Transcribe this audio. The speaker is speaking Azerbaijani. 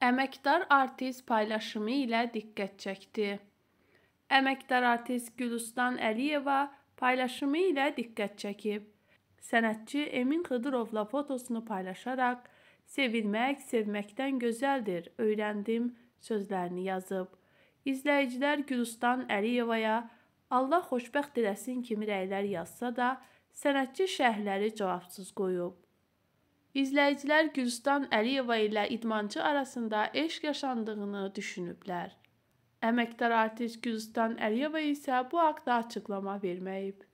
Əməkdar artist paylaşımı ilə diqqət çəkdi. Əməkdar artist Gülistan Əliyeva paylaşımı ilə diqqət çəkib. Sənətçi Emin Xıdırovla fotosunu paylaşaraq "Sevilmək sevməkdən gözəldir, öyrəndim" sözlərini yazıb. İzləyicilər Gülistan Əliyevaya Allah xoşbəxt eləsin kimi rəylər yazsa da, sənətçi şərhləri cavabsız qoyub. İzləyicilər Gülstan Əliyeva ilə idmançı arasında eşq yaşandığını düşünüblər. Əməkdar artist Gülstan Əliyeva isə bu haqda açıqlama verməyib.